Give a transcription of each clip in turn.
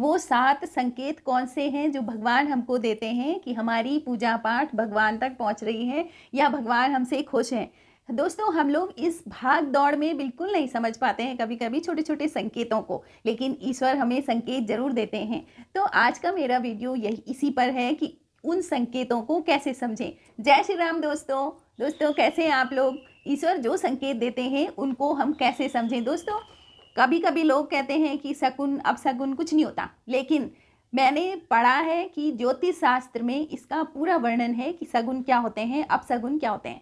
वो सात संकेत कौन से हैं जो भगवान हमको देते हैं कि हमारी पूजा पाठ भगवान तक पहुंच रही है या भगवान हमसे खुश हैं दोस्तों हम लोग इस भाग दौड़ में बिल्कुल नहीं समझ पाते हैं कभी कभी छोटे छोटे संकेतों को लेकिन ईश्वर हमें संकेत जरूर देते हैं तो आज का मेरा वीडियो यही इसी पर है कि उन संकेतों को कैसे समझें जय श्री राम दोस्तों दोस्तों कैसे हैं आप लोग ईश्वर जो संकेत देते हैं उनको हम कैसे समझें दोस्तों कभी कभी लोग कहते हैं कि शकुन अब शगुन कुछ नहीं होता लेकिन मैंने पढ़ा है कि ज्योतिष शास्त्र में इसका पूरा वर्णन है कि शगुन क्या होते हैं अब शगुन क्या होते हैं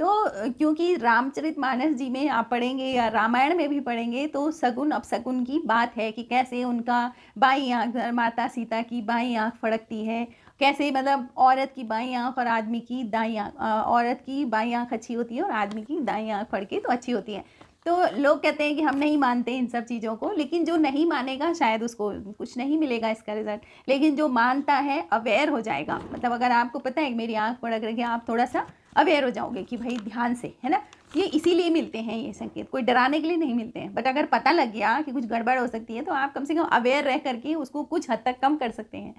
तो क्योंकि रामचरित मानस जी में आप पढ़ेंगे या रामायण में भी पढ़ेंगे तो सगुन अपसगुन की बात है कि कैसे उनका बाई आँख माता सीता की बाई आँख फड़कती है कैसे मतलब औरत की बाई आँख और आदमी की दाई आँख औरत की बाई आँख अच्छी होती है और आदमी की दाई आँख फड़के तो अच्छी होती है तो लोग कहते हैं कि हम नहीं मानते इन सब चीज़ों को लेकिन जो नहीं मानेगा शायद उसको कुछ नहीं मिलेगा इसका रिज़ल्ट लेकिन जो मानता है अवेयर हो जाएगा मतलब अगर आपको पता है मेरी आँख पड़क रही है आप थोड़ा सा अवेयर हो जाओगे कि भाई ध्यान से है ना ये इसीलिए मिलते हैं ये संकेत कोई डराने के लिए नहीं मिलते हैं बट अगर पता लग गया कि कुछ गड़बड़ हो सकती है तो आप कम से कम अवेयर रह करके उसको कुछ हद तक कम कर सकते हैं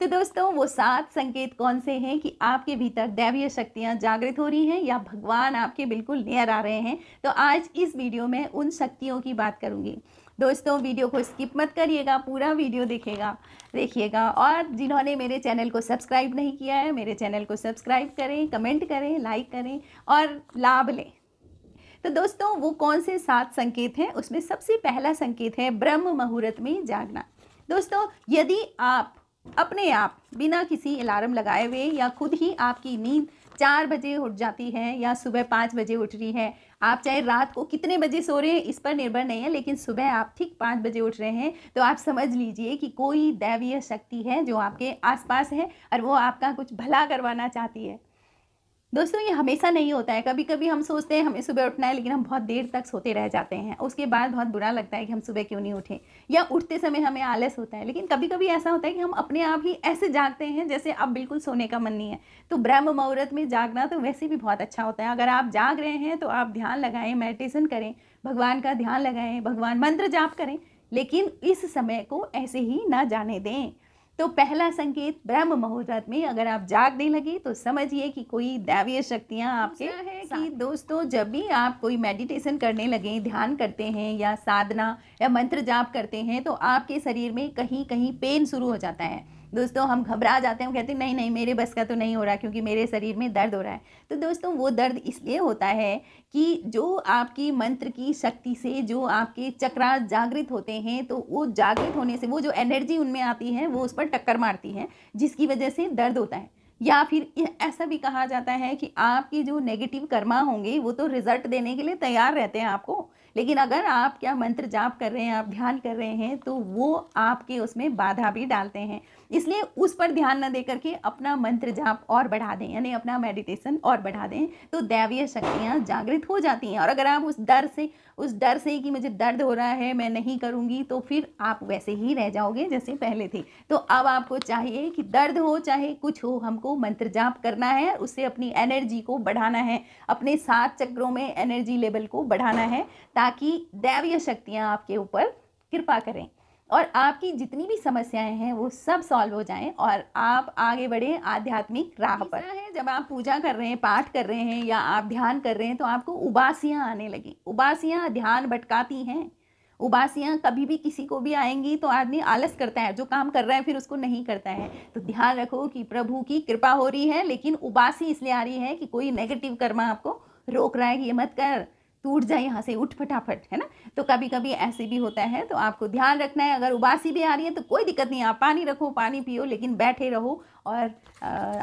तो दोस्तों वो सात संकेत कौन से हैं कि आपके भीतर दैवीय शक्तियाँ जागृत हो रही हैं या भगवान आपके बिल्कुल नियर आ रहे हैं तो आज इस वीडियो में उन शक्तियों की बात करूँगी दोस्तों वीडियो को स्किप मत करिएगा पूरा वीडियो देखेगा देखिएगा और जिन्होंने मेरे चैनल को सब्सक्राइब नहीं किया है मेरे चैनल को सब्सक्राइब करें कमेंट करें लाइक करें और लाभ लें तो दोस्तों वो कौन से सात संकेत हैं उसमें सबसे पहला संकेत है ब्रह्म मुहूर्त में जागना दोस्तों यदि आप अपने आप बिना किसी अलार्म लगाए हुए या खुद ही आपकी नींद चार बजे उठ जाती है या सुबह पाँच बजे उठ रही है आप चाहे रात को कितने बजे सो रहे हैं इस पर निर्भर नहीं है लेकिन सुबह आप ठीक पाँच बजे उठ रहे हैं तो आप समझ लीजिए कि कोई दैवीय शक्ति है जो आपके आसपास है और वो आपका कुछ भला करवाना चाहती है दोस्तों ये हमेशा नहीं होता है कभी कभी हम सोचते हैं हमें सुबह उठना है लेकिन हम बहुत देर तक सोते रह जाते हैं उसके बाद बहुत बुरा लगता है कि हम सुबह क्यों नहीं उठे या उठते समय हमें आलस होता है लेकिन कभी कभी ऐसा होता है कि हम अपने आप ही ऐसे जागते हैं जैसे अब बिल्कुल सोने का मन नहीं है तो ब्रह्म मुहूर्त में जागना तो वैसे भी बहुत अच्छा होता है अगर आप जाग रहे हैं तो आप ध्यान लगाएं मेडिटेशन करें भगवान का ध्यान लगाएं भगवान मंत्र जाप करें लेकिन इस समय को ऐसे ही ना जाने दें तो पहला संकेत ब्रह्म मुहूर्त में अगर आप जागने लगे तो समझिए कि कोई दैवीय शक्तियाँ आपके है कि दोस्तों जब भी आप कोई मेडिटेशन करने लगे ध्यान करते हैं या साधना या मंत्र जाप करते हैं तो आपके शरीर में कहीं कहीं पेन शुरू हो जाता है दोस्तों हम घबरा जाते हैं हम कहते हैं नहीं नहीं मेरे बस का तो नहीं हो रहा क्योंकि मेरे शरीर में दर्द हो रहा है तो दोस्तों वो दर्द इसलिए होता है कि जो आपकी मंत्र की शक्ति से जो आपके चक्रा जागृत होते हैं तो वो जागृत होने से वो जो एनर्जी उनमें आती है वो उस पर टक्कर मारती है जिसकी वजह से दर्द होता है या फिर ऐसा भी कहा जाता है कि आपके जो नेगेटिव कर्मा होंगे वो तो रिजल्ट देने के लिए तैयार रहते हैं आपको लेकिन अगर आप क्या मंत्र जाप कर रहे हैं आप ध्यान कर रहे हैं तो वो आपके उसमें बाधा भी डालते हैं इसलिए उस पर ध्यान न दे करके अपना मंत्र जाप और बढ़ा दें यानी अपना मेडिटेशन और बढ़ा दें तो दैवीय शक्तियाँ जागृत हो जाती हैं और अगर आप उस डर से उस डर से कि मुझे दर्द हो रहा है मैं नहीं करूँगी तो फिर आप वैसे ही रह जाओगे जैसे पहले थे तो अब आपको चाहिए कि दर्द हो चाहे कुछ हो हमको मंत्र जाप करना है उससे अपनी एनर्जी को बढ़ाना है अपने सात चक्रों में एनर्जी लेवल को बढ़ाना है ताकि दैवीय शक्तियाँ आपके ऊपर कृपा करें और आपकी जितनी भी समस्याएं हैं वो सब सॉल्व हो जाएं और आप आगे बढ़ें आध्यात्मिक राह पर है जब आप पूजा कर रहे हैं पाठ कर रहे हैं या आप ध्यान कर रहे हैं तो आपको उबासियाँ आने लगी उबासियाँ ध्यान भटकाती हैं उबासियाँ कभी भी किसी को भी आएंगी तो आदमी आलस करता है जो काम कर रहा है फिर उसको नहीं करता है तो ध्यान रखो कि प्रभु की कृपा हो रही है लेकिन उबासी इसलिए आ रही है कि कोई नेगेटिव कर्मा आपको रोक रहा है कि ये मत कर टूट जाए यहाँ से उठ फटाफट है ना तो कभी कभी ऐसे भी होता है तो आपको ध्यान रखना है अगर उबासी भी आ रही है तो कोई दिक्कत नहीं आप पानी रखो पानी पियो लेकिन बैठे रहो और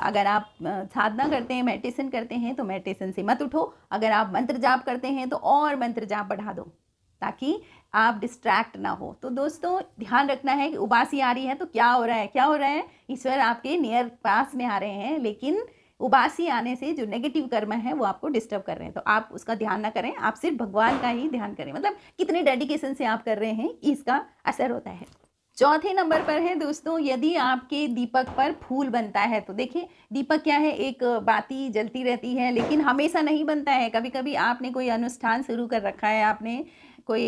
अगर आप साधना करते हैं मेडिटेशन करते हैं तो मेडिटेशन से मत उठो अगर आप मंत्र जाप करते हैं तो और मंत्र जाप बढ़ा दो ताकि आप डिस्ट्रैक्ट ना हो तो दोस्तों ध्यान रखना है कि उबासी आ रही है तो क्या हो रहा है क्या हो रहा है ईश्वर आपके नियर पास में आ रहे हैं लेकिन उबासी आने से जो नेगेटिव कर्म है वो आपको डिस्टर्ब कर रहे हैं तो आप उसका ध्यान ना करें आप सिर्फ भगवान का ही ध्यान करें मतलब कितने डेडिकेशन से आप कर रहे हैं इसका असर होता है चौथे नंबर पर है दोस्तों यदि आपके दीपक पर फूल बनता है तो देखिए दीपक क्या है एक बाती जलती रहती है लेकिन हमेशा नहीं बनता है कभी कभी आपने कोई अनुष्ठान शुरू कर रखा है आपने कोई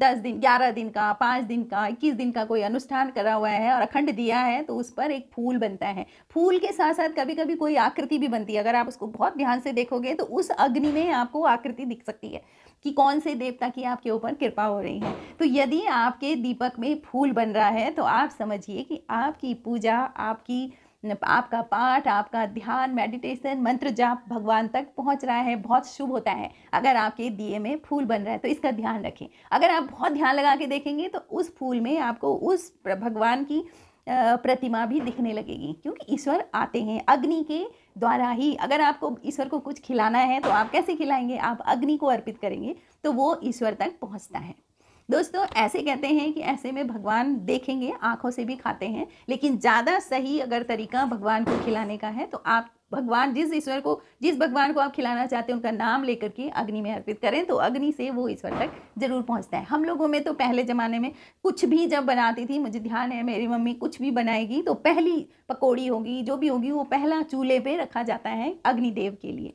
दस दिन ग्यारह दिन का पाँच दिन का इक्कीस दिन का कोई अनुष्ठान करा हुआ है और अखंड दिया है तो उस पर एक फूल बनता है फूल के साथ साथ कभी कभी कोई आकृति भी बनती है अगर आप उसको बहुत ध्यान से देखोगे तो उस अग्नि में आपको आकृति दिख सकती है कि कौन से देवता की आपके ऊपर कृपा हो रही है तो यदि आपके दीपक में फूल बन रहा है तो आप समझिए कि आपकी पूजा आपकी आपका पाठ आपका ध्यान मेडिटेशन मंत्र जाप भगवान तक पहुंच रहा है बहुत शुभ होता है अगर आपके दिए में फूल बन रहा है तो इसका ध्यान रखें अगर आप बहुत ध्यान लगा के देखेंगे तो उस फूल में आपको उस भगवान की प्रतिमा भी दिखने लगेगी क्योंकि ईश्वर आते हैं अग्नि के द्वारा ही अगर आपको ईश्वर को कुछ खिलाना है तो आप कैसे खिलाएंगे आप अग्नि को अर्पित करेंगे तो वो ईश्वर तक पहुंचता है दोस्तों ऐसे कहते हैं कि ऐसे में भगवान देखेंगे आंखों से भी खाते हैं लेकिन ज़्यादा सही अगर तरीका भगवान को खिलाने का है तो आप भगवान जिस ईश्वर को जिस भगवान को आप खिलाना चाहते हैं उनका नाम लेकर के अग्नि में अर्पित करें तो अग्नि से वो ईश्वर तक जरूर पहुंचता है हम लोगों में तो पहले ज़माने में कुछ भी जब बनाती थी मुझे ध्यान है मेरी मम्मी कुछ भी बनाएगी तो पहली पकौड़ी होगी जो भी होगी वो पहला चूल्हे पर रखा जाता है अग्निदेव के लिए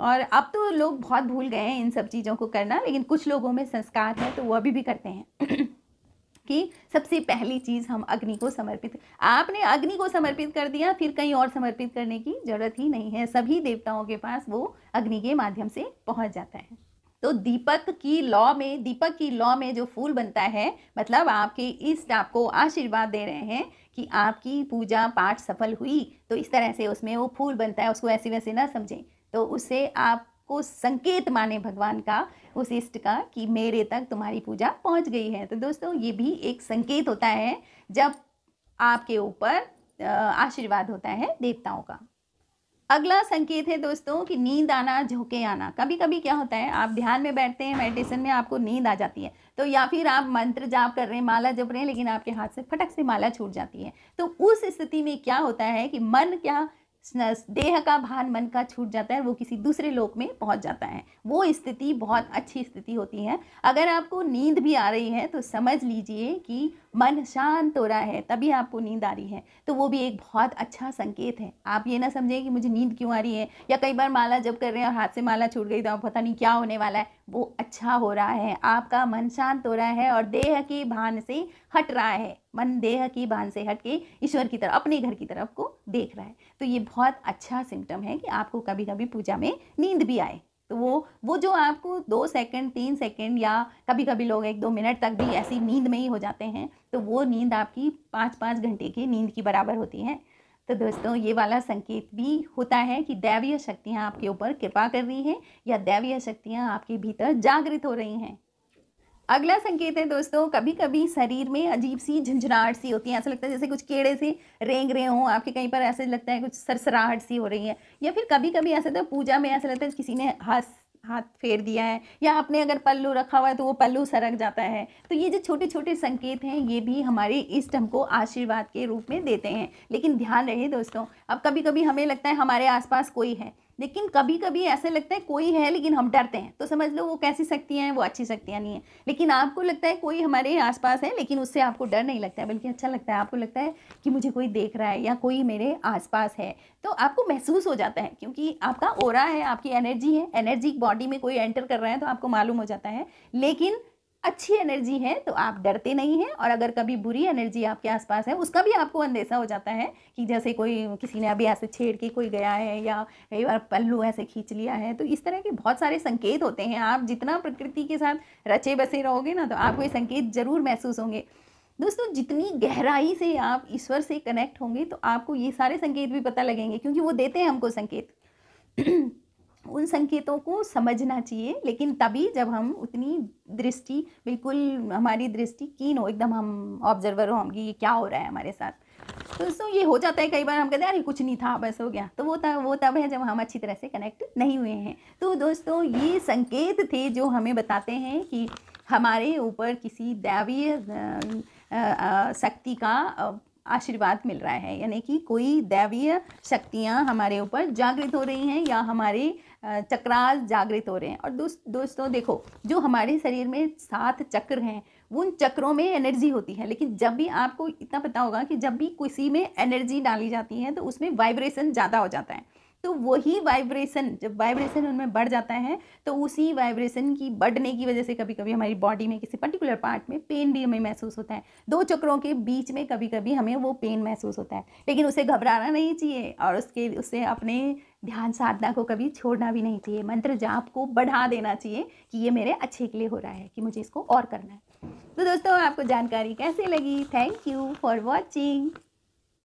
और अब तो लोग बहुत भूल गए हैं इन सब चीज़ों को करना लेकिन कुछ लोगों में संस्कार है तो वो अभी भी करते हैं कि सबसे पहली चीज़ हम अग्नि को समर्पित आपने अग्नि को समर्पित कर दिया फिर कहीं और समर्पित करने की ज़रूरत ही नहीं है सभी देवताओं के पास वो अग्नि के माध्यम से पहुंच जाता है तो दीपक की लॉ में दीपक की लॉ में जो फूल बनता है मतलब आपके इष्ट आपको आशीर्वाद दे रहे हैं कि आपकी पूजा पाठ सफल हुई तो इस तरह से उसमें वो फूल बनता है उसको ऐसे वैसे ना समझें तो उसे आपको संकेत माने भगवान का उस इष्ट का कि मेरे तक तुम्हारी पूजा पहुंच गई है तो दोस्तों ये भी एक संकेत होता है जब आपके ऊपर आशीर्वाद होता है देवताओं का अगला संकेत है दोस्तों कि नींद आना झोंके आना कभी कभी क्या होता है आप ध्यान में बैठते हैं मेडिटेशन में आपको नींद आ जाती है तो या फिर आप मंत्र जाप कर रहे हैं माला जप रहे हैं लेकिन आपके हाथ से फटक से माला छूट जाती है तो उस स्थिति में क्या होता है कि मन क्या देह का भान मन का छूट जाता है वो किसी दूसरे लोक में पहुंच जाता है वो स्थिति बहुत अच्छी स्थिति होती है अगर आपको नींद भी आ रही है तो समझ लीजिए कि मन शांत हो रहा है तभी आपको नींद आ रही है तो वो भी एक बहुत अच्छा संकेत है आप ये ना समझें कि मुझे नींद क्यों आ रही है या कई बार माला जब कर रहे हैं और हाथ से माला छूट गई तो आप पता नहीं क्या होने वाला है वो अच्छा हो रहा है आपका मन शांत हो रहा है और देह की भान से हट रहा है मन देह की भान से हट के ईश्वर की तरफ अपने घर की तरफ को देख रहा है तो ये बहुत अच्छा सिम्टम है कि आपको कभी कभी पूजा में नींद भी आए तो वो वो जो आपको दो सेकंड तीन सेकंड या कभी कभी लोग एक दो मिनट तक भी ऐसी नींद में ही हो जाते हैं तो वो नींद आपकी पाँच पाँच घंटे की नींद की बराबर होती है तो दोस्तों ये वाला संकेत भी होता है कि दैवीय शक्तियाँ आपके ऊपर कृपा कर रही हैं या दैवीय शक्तियाँ आपके भीतर जागृत हो रही हैं अगला संकेत है दोस्तों कभी कभी शरीर में अजीब सी झंझनाहट सी होती है ऐसा लगता है जैसे कुछ कीड़े से रेंग रहे हों आपके कहीं पर ऐसे लगता है कुछ सरसराहट सी हो रही है या फिर कभी कभी ऐसा तो पूजा में ऐसा लगता है किसी ने हाथ हाथ फेर दिया है या आपने अगर पल्लू रखा हुआ है तो वो पल्लू सरक जाता है तो ये जो छोटे छोटे संकेत हैं ये भी हमारे इष्ट हमको आशीर्वाद के रूप में देते हैं लेकिन ध्यान रहे दोस्तों अब कभी कभी हमें लगता है हमारे आसपास कोई है लेकिन कभी कभी ऐसे लगता है कोई है लेकिन हम डरते हैं तो समझ लो वो कैसी शक्तियाँ हैं वो अच्छी शक्तियाँ नहीं है लेकिन आपको लगता है कोई हमारे आसपास है लेकिन उससे आपको डर नहीं लगता है बल्कि अच्छा लगता है आपको लगता है कि मुझे कोई देख रहा है या कोई मेरे आसपास है तो आपको महसूस हो जाता है क्योंकि आपका ओरा है आपकी एनर्जी है एनर्जी बॉडी में कोई एंटर कर रहा है तो आपको मालूम हो जाता है लेकिन अच्छी एनर्जी है तो आप डरते नहीं हैं और अगर कभी बुरी एनर्जी आपके आसपास है उसका भी आपको अंदेशा हो जाता है कि जैसे कोई किसी ने अभी ऐसे छेड़ के कोई गया है या कई बार पल्लू ऐसे खींच लिया है तो इस तरह के बहुत सारे संकेत होते हैं आप जितना प्रकृति के साथ रचे बसे रहोगे ना तो आपको ये संकेत ज़रूर महसूस होंगे दोस्तों जितनी गहराई से आप ईश्वर से कनेक्ट होंगे तो आपको ये सारे संकेत भी पता लगेंगे क्योंकि वो देते हैं हमको संकेत उन संकेतों को समझना चाहिए लेकिन तभी जब हम उतनी दृष्टि बिल्कुल हमारी दृष्टि कीन हो एकदम हम ऑब्जर्वर हो हम ये क्या हो रहा है हमारे साथ तो सो ये हो जाता है कई बार हम कहते हैं अरे कुछ नहीं था बस हो गया तो वो तब वो तब है जब हम अच्छी तरह से कनेक्ट नहीं हुए हैं तो दोस्तों ये संकेत थे जो हमें बताते हैं कि हमारे ऊपर किसी दैवीय शक्ति का आशीर्वाद मिल रहा है यानी कि कोई दैवीय शक्तियाँ हमारे ऊपर जागृत हो रही हैं या हमारे चक्राल जागृत हो रहे हैं और दोस्तों देखो जो हमारे शरीर में सात चक्र हैं उन चक्रों में एनर्जी होती है लेकिन जब भी आपको इतना पता होगा कि जब भी किसी में एनर्जी डाली जाती है तो उसमें वाइब्रेशन ज़्यादा हो जाता है तो वही वाइब्रेशन जब वाइब्रेशन उनमें बढ़ जाता है तो उसी वाइब्रेशन की बढ़ने की वजह से कभी कभी हमारी बॉडी में किसी पर्टिकुलर पार्ट में पेन भी हमें महसूस होता है दो चक्रों के बीच में कभी कभी हमें वो पेन महसूस होता है लेकिन उसे घबराना नहीं चाहिए और उसके उसे अपने ध्यान साधना को कभी छोड़ना भी नहीं चाहिए मंत्र जाप को बढ़ा देना चाहिए कि ये मेरे अच्छे के लिए हो रहा है कि मुझे इसको और करना है तो दोस्तों आपको जानकारी कैसे लगी थैंक यू फॉर वॉचिंग